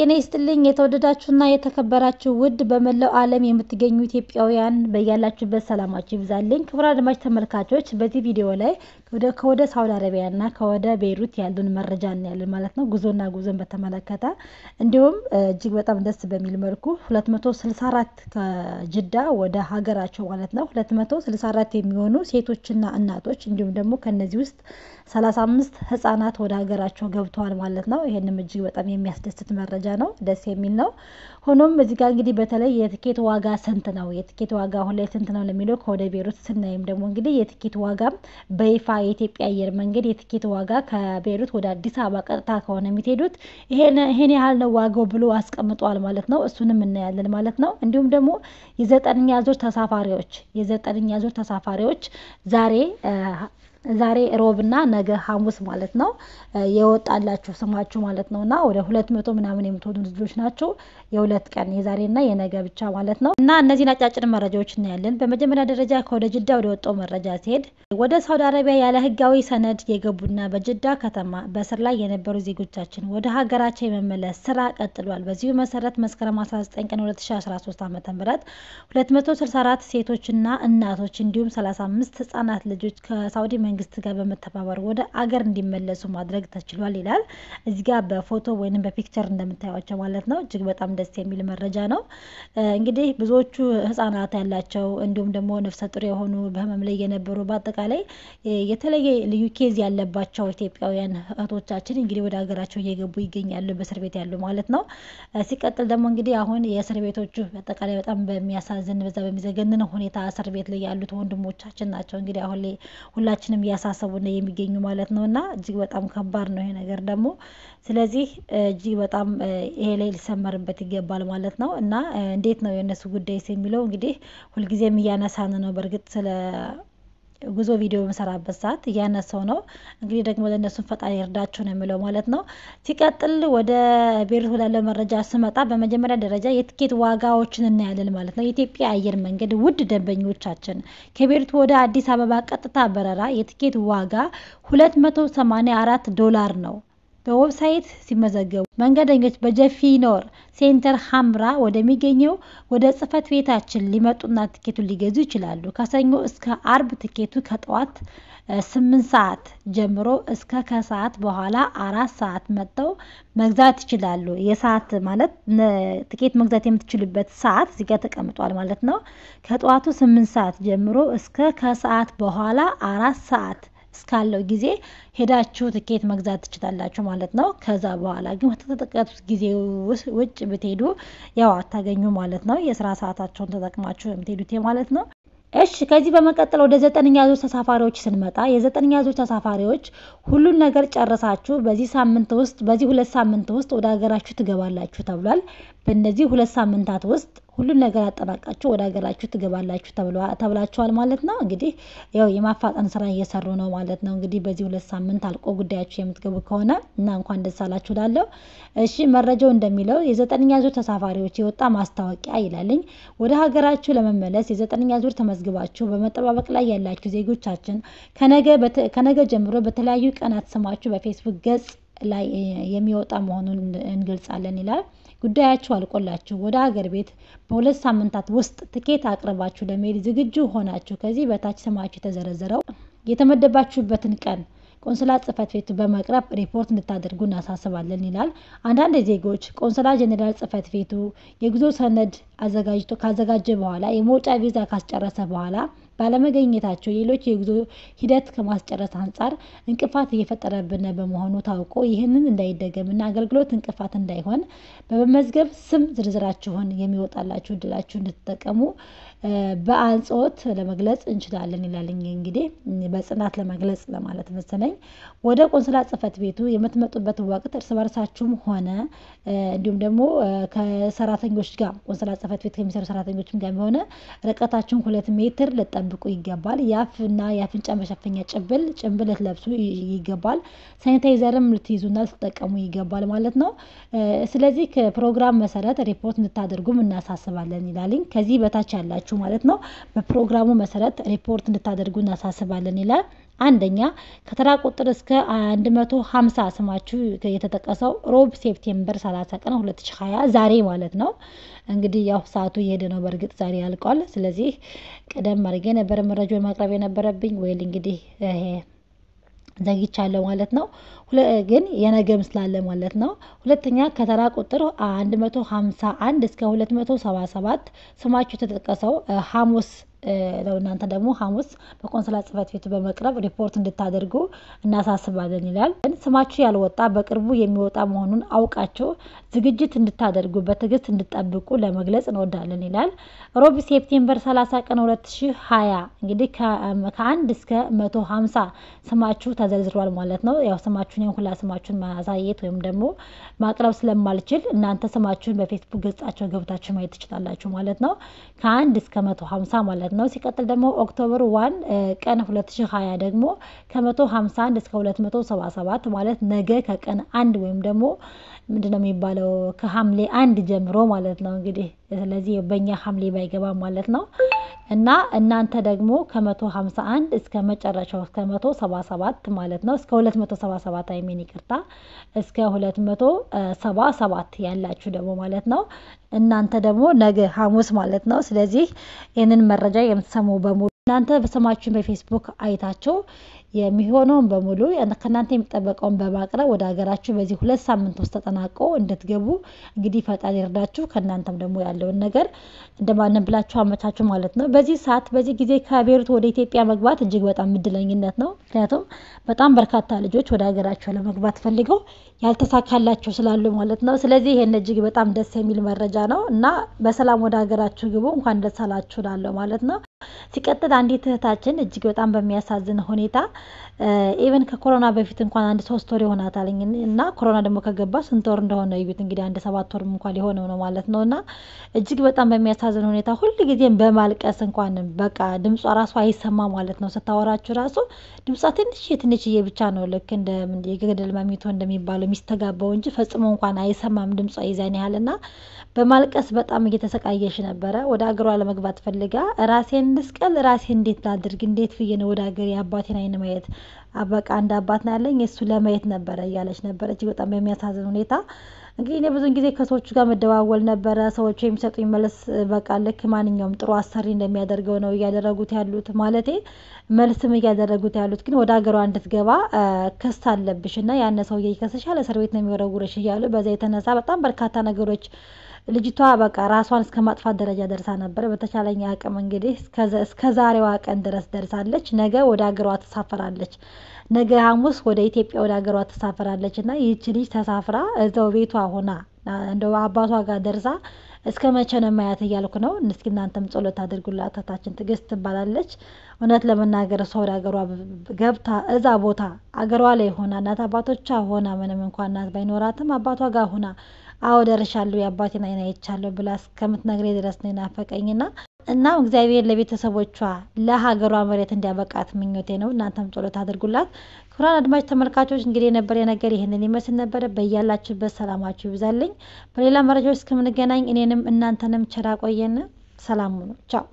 ጤና ይስጥልኝ የተወደዳችሁና የተከበራችሁ ውድ በመላው ዓለም የምትገኙ ኢትዮጵያውያን በያላችሁበት ሰላማችሁ ይብዛልኝ። ክቡራን አድማጭ ተመልካቾች በዚህ ቪዲዮ ላይ ወደ ከወደ ሳውዲ እና ከወደ ቤይሩት ያሉን መረጃ እናያለን ማለት ነው። ጉዞና ጉዞን በተመለከተ እንዲሁም እጅግ በጣም ደስ በሚል መልኩ 264 ከጅዳ ወደ ሀገራቸው ማለት ነው 264 የሚሆኑ ሴቶችና እናቶች እንዲሁም ደግሞ ከነዚህ ውስጥ 35 ህጻናት ወደ ሀገራቸው ገብተዋል ማለት ነው። ይህንም እጅግ በጣም የሚያስደስት መረጃ ነው። ደስ የሚል ነው። ሆኖም እዚህ ጋር እንግዲህ በተለይ የትኬት ዋጋ ስንት ነው፣ የትኬት ዋጋ አሁን ላይ ስንት ነው ለሚለው ከወደ ቤሩት ስናይም ደግሞ እንግዲህ የትኬት ዋጋ በይፋ የኢትዮጵያ አየር መንገድ የትኬት ዋጋ ከቤሩት ወደ አዲስ አበባ ቀጥታ ከሆነ የሚትሄዱት ይሄን ያህል ነው ዋጋው ብሎ አስቀምጧል ማለት ነው። እሱንም እናያለን ማለት ነው። እንዲሁም ደግሞ የዘጠነኛ ዙር ተሳፋሪዎች የዘጠነኛ ዙር ተሳፋሪዎች ዛሬ ዛሬ ሮብና ነገ ሐሙስ ማለት ነው የወጣላችሁ ስማችሁ ማለት ነው። እና ወደ ሁለት መቶ ምናምን የምትሆኑ ልጆች ናቸው የሁለት ቀን የዛሬና የነገ ብቻ ማለት ነው። እና እነዚህን አጫጭር መረጃዎች እናያለን። በመጀመሪያ ደረጃ ከወደ ጅዳ ወደ ወጣው መረጃ ሲሄድ ወደ ሳውዲ አረቢያ ያለ ህጋዊ ሰነድ የገቡና በጅዳ ከተማ በስር ላይ የነበሩ ዜጎቻችን ወደ ሀገራቸው የመመለስ ስራ ቀጥሏል። በዚሁ መሰረት መስከረም 19 ቀን 2013 ዓ ም 264 ሴቶችና እናቶች እንዲሁም 35 ህጻናት ልጆች ከሳውዲ መንግስት ጋር በመተባበር ወደ አገር እንዲመለሱ ማድረግ ተችሏል ይላል። እዚህ ጋር በፎቶ ወይም በፒክቸር እንደምታዩቸው ማለት ነው። እጅግ በጣም ደስ የሚል መረጃ ነው። እንግዲህ ብዙዎቹ ህጻናት ያላቸው እንዲሁም ደግሞ ነፍሰ ጡር የሆኑ በህመም ላይ የነበሩ በአጠቃላይ የተለየ ልዩ ኬዝ ያለባቸው ኢትዮጵያውያን እህቶቻችን እንግዲህ ወደ ሀገራቸው እየገቡ ይገኛሉ፣ በእስር ቤት ያሉ ማለት ነው። ሲቀጥል ደግሞ እንግዲህ አሁን የእስር ቤቶቹ በአጠቃላይ በጣም በሚያሳዝን በዛ በሚዘገንን ሁኔታ እስር ቤት ላይ ያሉት ወንድሞቻችን ናቸው። እንግዲህ አሁን ላይ ሁላችንም በጣም ነው የሚገኙ ማለት ነው እና እጅግ በጣም ከባድ ነው ይሄ ነገር ደግሞ። ስለዚህ እጅግ በጣም ይሄ ላይ ሊሰመርበት ይገባል ማለት ነው እና እንዴት ነው የእነሱ ጉዳይስ የሚለው እንግዲህ ሁልጊዜም እያነሳን ነው በእርግጥ ስለ ጉዞ ቪዲዮ በምሰራበት ሰዓት እያነሰው ነው። እንግዲህ ደግሞ ለእነሱን ፈጣሪ እርዳችሁ ነው የሚለው ማለት ነው። ሲቀጥል ወደ ቤሪቱ ላለው መረጃ ስመጣ በመጀመሪያ ደረጃ የትኬት ዋጋዎችን እናያለን ማለት ነው። የኢትዮጵያ አየር መንገድ ውድ ደንበኞቻችን ከቤሪቱ ወደ አዲስ አበባ ቀጥታ በረራ የትኬት ዋጋ 284 ዶላር ነው። በዌብሳይት ሲመዘገቡ መንገደኞች በጀፊኖር ሴንተር ሐምራ ወደሚገኘው ወደ ጽህፈት ቤታችን ሊመጡና ትኬቱን ሊገዙ ይችላሉ። ከሰኞ እስከ አርብ ትኬቱ ከጠዋት ስምንት ሰዓት ጀምሮ እስከ ከሰዓት በኋላ አራት ሰዓት መጥተው መግዛት ይችላሉ። የሰዓት ማለት ትኬት መግዛት የምትችሉበት ሰዓት እዚጋ ተቀምጧል ማለት ነው። ከጠዋቱ ስምንት ሰዓት ጀምሮ እስከ ከሰዓት በኋላ አራት ሰዓት እስካለው ጊዜ ሄዳችሁ ትኬት መግዛት ትችላላችሁ ማለት ነው። ከዛ በኋላ ግን ከተጠቀሱት ጊዜ ውጭ ብትሄዱ ያው አታገኙ ማለት ነው። የስራ ሰዓታቸውን ተጠቅማችሁ የምትሄዱት ማለት ነው። እሺ ከዚህ በመቀጠል ወደ ዘጠነኛ ዙር ተሳፋሪዎች ስንመጣ የዘጠነኛ ዙር ተሳፋሪዎች ሁሉን ነገር ጨርሳችሁ በዚህ ሳምንት ውስጥ በዚህ ሁለት ሳምንት ውስጥ ወደ ሀገራችሁ ትገባላችሁ ተብሏል። በእነዚህ ሁለት ሳምንታት ውስጥ ሁሉን ነገር አጠናቃችሁ ወደ ሀገራችሁ ትገባላችሁ ተብላችኋል ማለት ነው። እንግዲህ ያው የማፋጠን ስራ እየሰሩ ነው ማለት ነው። እንግዲህ በዚህ ሁለት ሳምንት አልቆ ጉዳያችሁ የምትገቡ ከሆነ እና እንኳን ደስ አላችሁ ላለው። እሺ መረጃው እንደሚለው የዘጠነኛ ዙር ተሳፋሪዎች የወጣ ማስታወቂያ ይላልኝ። ወደ ሀገራችሁ ለመመለስ የዘጠነኛ ዙር ተመዝግባችሁ በመጠባበቅ ላይ ያላችሁ ዜጎቻችን ከነገ ጀምሮ በተለያዩ ቀናት ስማችሁ በፌስቡክ ገጽ ላይ የሚወጣ መሆኑን እንገልጻለን ይላል። ጉዳያችሁ አልቆላችሁ ወደ ሀገር ቤት በሁለት ሳምንታት ውስጥ ትኬት አቅርባችሁ ለመሄድ ዝግጁ ሆናችሁ ከዚህ በታች ስማችሁ የተዘረዘረው የተመደባችሁበትን ቀን ቆንስላ ጽህፈት ቤቱ በመቅረብ ሪፖርት እንድታደርጉ እናሳስባለን ይላል። አንዳንድ ዜጎች ቆንስላ ጄኔራል ጽህፈት ቤቱ የጉዞ ሰነድ አዘጋጅቶ ካዘጋጀ በኋላ የመውጫ ቪዛ ካስጨረሰ በኋላ ባለመገኘታቸው ሌሎች የጉዞ ሂደት ከማስጨረስ አንጻር እንቅፋት እየፈጠረብን በመሆኑ ታውቆ ይህንን እንዳይደገምና አገልግሎት እንቅፋት እንዳይሆን በመመዝገብ ስም ዝርዝራችሁን የሚወጣላችሁ እድላችሁ እንድትጠቀሙ በአጽንኦት ለመግለጽ እንችላለን ይላል። እንግዲህ በጽናት ለመግለጽ ለማለት መሰለኝ። ወደ ቆንስላ ጽሕፈት ቤቱ የምትመጡበት ወቅት እርስ በርሳችሁም ሆነ እንዲሁም ደግሞ ከሰራተኞች ጋር ቆንስላ ጽሕፈት ቤት ከሚሰሩ ሰራተኞችም ጋር የሆነ ርቀታችሁን ሁለት ሜትር ልጠ ልትጠብቁ ይገባል። የአፍና የአፍንጫ መሸፈኛ ጭንብል ጭንብል ልትለብሱ ይገባል። ሳኒታይዘርም ልትይዙና ልትጠቀሙ ይገባል ማለት ነው። ስለዚህ ከፕሮግራም መሰረት ሪፖርት እንድታደርጉም እናሳስባለን ይላልኝ። ከዚህ በታች ያላችሁ ማለት ነው በፕሮግራሙ መሰረት ሪፖርት እንድታደርጉ እናሳስባለን ይላል። አንደኛ ከተራ ቁጥር እስከ 150 ስማችሁ የተጠቀሰው ሮብ ሴፕቴምበር 30 ቀን 2020 ዛሬ ማለት ነው። እንግዲህ ያው ሰዓቱ እየሄደ ነው። በእርግጥ ዛሬ ያልቋል። ስለዚህ ቀደም አድርጌ የነበረ መረጃውን ማቅረብ የነበረብኝ ወይል እንግዲህ ይሄ ዘግቻለሁ ማለት ነው። ግን የነገም ስላለ ማለት ነው። ሁለተኛ ከተራ ቁጥር 151 እስከ 277 ስማችሁ የተጠቀሰው ሐሙስ እናንተ ደግሞ ሐሙስ በቆንስላ ጽፈት ቤቱ በመቅረብ ሪፖርት እንድታደርጉ እናሳስባለን ይላል። ስማችሁ ያልወጣ በቅርቡ የሚወጣ መሆኑን አውቃችሁ ዝግጅት እንድታደርጉ በትዕግስት እንድጠብቁ ለመግለጽ እንወዳለን ይላል። ሮብ ሴፕቴምበር 30 ቀን 2020 እንግዲህ ከአንድ እስከ 150 ስማችሁ ተዘርዝሯል ማለት ነው። ያው ስማችሁን ሁላ ስማችሁን ማሳየት ወይም ደግሞ ማቅረብ ስለማልችል እናንተ ስማችሁን በፌስቡክ ገጻቸው ገብታችሁ ማየት ትችላላችሁ ማለት ነው። ከአንድ እስከ 150 ማለት ማለት ነው። ሲቀጥል ደግሞ ኦክቶበር ዋን ቀን 2020 ደግሞ ከ151 እስከ 277 ማለት ነገ ከቀን አንድ ወይም ደግሞ ምንድነው የሚባለው ከሐምሌ አንድ ጀምሮ ማለት ነው እንግዲህ ስለዚህ በእኛ ሐምሌ ባይገባ ማለት ነው እና እናንተ ደግሞ ከ151 እስከ መጨረሻው እስከ 177 ማለት ነው እስከ 277 አይሜን ይቅርታ እስከ 277 ያላችሁ ደግሞ ማለት ነው እናንተ ደግሞ ነገ ሐሙስ ማለት ነው። ስለዚህ ይህንን መረጃ የምትሰሙ በሙሉ እናንተ በሰማችሁን በፌስቡክ አይታችሁ የሚሆነውን በሙሉ ከእናንተ የሚጠበቀውን በማቅረብ ወደ ሀገራችሁ በዚህ ሁለት ሳምንት ውስጥ ተጠናቆ እንድትገቡ እንግዲህ ፈጣሪ ይርዳችሁ። ከእናንተም ደግሞ ያለውን ነገር እንደማንም ብላችሁ አመቻችሁ ማለት ነው። በዚህ ሰዓት በዚህ ጊዜ ከቤሩት ወደ ኢትዮጵያ መግባት እጅግ በጣም እድለኝነት ነው። ምክንያቱም በጣም በርካታ ልጆች ወደ ሀገራቸው ለመግባት ፈልገው ያልተሳካላቸው ስላሉ ማለት ነው። ስለዚህ ይህን እጅግ በጣም ደስ የሚል መረጃ ነው እና በሰላም ወደ ሀገራችሁ ግቡ። እንኳን ደስ አላችሁ ማለት ነው። ሲቀጥል አንዲት እህታችን እጅግ በጣም በሚያሳዝን ሁኔታ ኢቨን ከኮሮና በፊት እንኳን አንድ ሶስት ወር ይሆናታል እና ኮሮና ደግሞ ከገባ ስንት ወር እንደሆነ እዩት እንግዲህ አንድ ሰባት ወርም እንኳን ሊሆነው ነው ማለት ነው። እና እጅግ በጣም በሚያሳዝን ሁኔታ ሁል ጊዜም በማልቀስ እንኳን በቃ ድምጿ ራሱ አይሰማ ማለት ነው። ስታወራችሁ ራሱ ድምጿ ትንሽ ትንሽዬ ብቻ ነው ልክ እንደ የገደል ማሚቶ እንደሚባለው የሚስተጋባው እንጂ ፈጽሞ እንኳን አይሰማም ድምጿ ይዛን ያህል እና በማልቀስ በጣም እየተሰቃየሽ ነበረ። ወደ አገሯ ለመግባት ፈልጋ ራሴን እንድስቀል ራሴ እንዴት ላድርግ እንዴት ብዬ ነው ወደ ሀገር የአባቴን አይን ማየት አበቃ አንድ አባት ነው ያለኝ እሱ ለማየት ነበረ እያለች ነበረ። እጅግ በጣም በሚያሳዝን ሁኔታ እንግዲህ እኔ ብዙን ጊዜ ከሰዎቹ ጋር መደዋወል ነበረ። ሰዎቹ የሚሰጡኝ መልስ በቃ ልክ ማንኛውም ጥሩ አሰሪ እንደሚያደርገው ነው እያደረጉት ያሉት ማለቴ መልስም እያደረጉት ያሉት ግን ወደ ሀገሯ እንድትገባ ክስ አለብሽ እና ያነ ሰውዬ ይከስሻል፣ እስር ቤት ነው የሚወረውረሽ እያሉ በዛ የተነሳ በጣም በርካታ ነገሮች ልጅቷ በቃ ራሷን እስከ ማጥፋት ደረጃ ደርሳ ነበር። በተቻለኝ አቅም እንግዲህ እስከ ዛሬዋ ቀን ድረስ ደርሳለች። ነገ ወደ ሀገሯ ትሳፈራለች። ነገ ሐሙስ ወደ ኢትዮጵያ ወደ ሀገሯ ትሳፈራለች እና ይህች ልጅ ተሳፍራ እዛው ቤቷ ሆና እንደ አባቷ ጋር ደርሳ እስከ መቼ ነው የማያት እያልኩ ነው። እስኪ እናንተም ጸሎት አድርጉላት። እህታችን ትባላለች። እውነት ለመናገር እሷ ወደ ሀገሯ ገብታ እዛ ቦታ አገሯ ላይ ሆና እናት አባቶቿ ሆና ምንም እንኳን እናት ባይኖራትም አባቷ ጋር ሆና አዎ ደርሻለሁ የአባቴን አይን አይቻለሁ ብላ እስከምትነግረኝ ድረስ ነው የናፈቀኝና እናም እግዚአብሔር ለቤተሰቦቿ ለሀገሯ መሬት እንዲያበቃት ምኞቴ ነው። እናንተም ጸሎት አድርጉላት። ክቡራን አድማጭ ተመልካቾች እንግዲህ የነበረ ነገር ይህንን ይመስል ነበረ። በያላችሁበት ሰላማችሁ ይብዛልኝ። በሌላ መረጃዎች እስከምንገናኝ እኔንም እናንተንም ቸር ያቆየን። ሰላም ሁኑ። ቻው